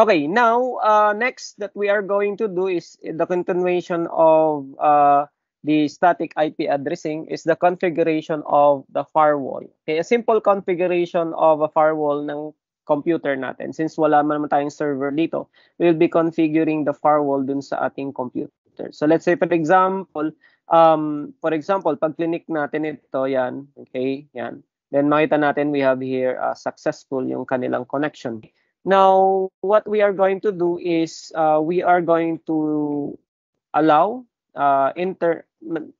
Okay, now uh, next that we are going to do is the continuation of uh, the static IP addressing is the configuration of the firewall. Okay, a simple configuration of a firewall ng computer natin. Since wala naman tayong server dito, we'll be configuring the firewall dun sa ating computer. So let's say for example, um, for example, pag clinic natin ito, yan, okay, yan. Then makita natin we have here uh, successful yung kanilang connection. Now, what we are going to do is uh, we are going to allow uh, inter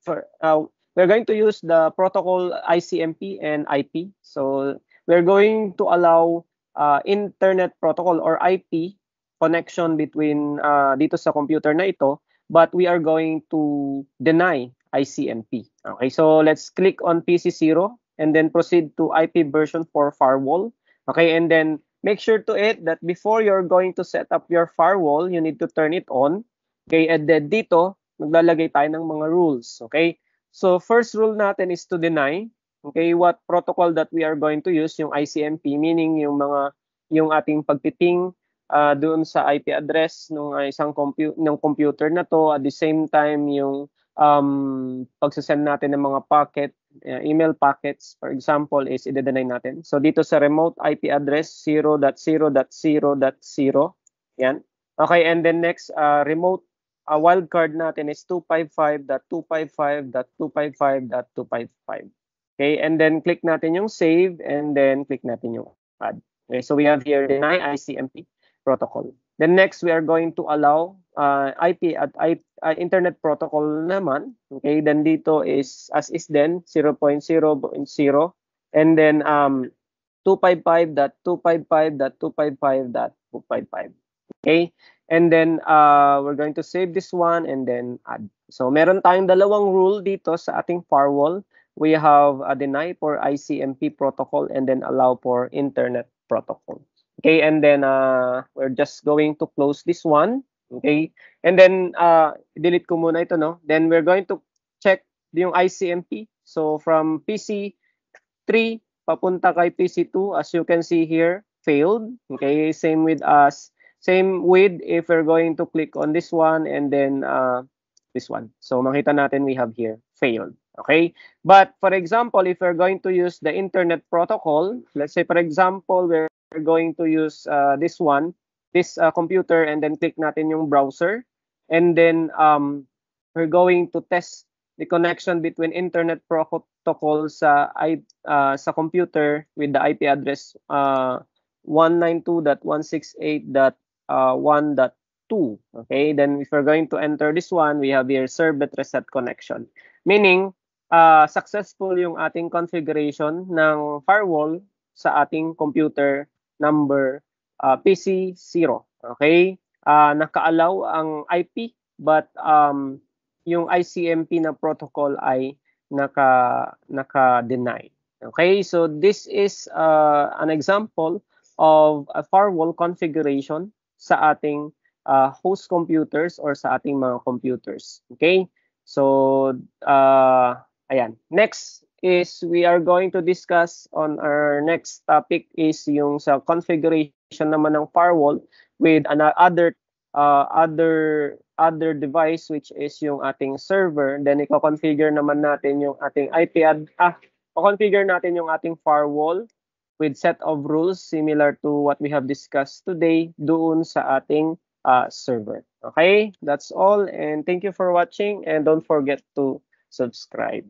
for uh, we're going to use the protocol ICMP and IP. So we're going to allow uh, internet protocol or IP connection between uh, dito sa computer na ito, but we are going to deny ICMP. Okay, so let's click on PC0 and then proceed to IP version for firewall. Okay, and then make sure to it that before you're going to set up your firewall, you need to turn it on. Okay, and then dito, maglalagay tayo ng mga rules. Okay, so first rule natin is to deny. Okay, what protocol that we are going to use, yung ICMP, meaning yung mga, yung ating pagtiting uh, doon sa IP address ng ah, isang compu- ng computer na to. At the same time, yung um, pagsasend natin ng mga packet uh, email packets, for example, is i natin. So dito sa remote IP address 0.0.0.0, yan. Okay, and then next, uh, remote uh, wildcard natin is 255.255.255.255. Okay, and then click natin yung save and then click natin yung add. Okay, so we have here deny ICMP protocol. Then next, we are going to allow uh, IP at I, uh, internet protocol naman. Okay, then dito is as is then 0.0.0 and then um 255.255.255.255. Okay? And then uh, we're going to save this one and then add. So meron tayong dalawang rule dito sa ating firewall. We have a deny for ICMP protocol and then allow for internet protocol. Okay, and then uh, we're just going to close this one. Okay? And then, uh, delete ko muna ito, no? Then we're going to check yung ICMP. So from PC3 papunta kay PC2, as you can see here, failed. Okay, same with us. Same with if we're going to click on this one and then uh, this one. So makita natin we have here, failed. Okay, but for example, if we're going to use the internet protocol, let's say for example, we're going to use uh, this one, this uh, computer and then click natin yung browser. And then um, we're going to test the connection between internet protocol sa I, uh, sa computer with the IP address uh, 192.168.1.2. Uh, okay, then if we're going to enter this one, we have here servlet reset connection. Meaning, uh, successful yung ating configuration ng firewall sa ating computer number uh, ah, PC0. Okay? Uh, ah, naka-allow ang IP but um, yung ICMP na protocol ay naka naka-deny. Okay? So this is uh, an example of a firewall configuration sa ating uh, host computers or sa ating mga computers. Okay? So uh, ayan. Next is we are going to discuss on our next topic is yung sa configuration naman ng firewall with another uh, other other device which is yung ating server then i-configure naman natin yung ating IP ad ah configure natin yung ating firewall with set of rules similar to what we have discussed today doon sa ating uh, server okay that's all and thank you for watching and don't forget to subscribe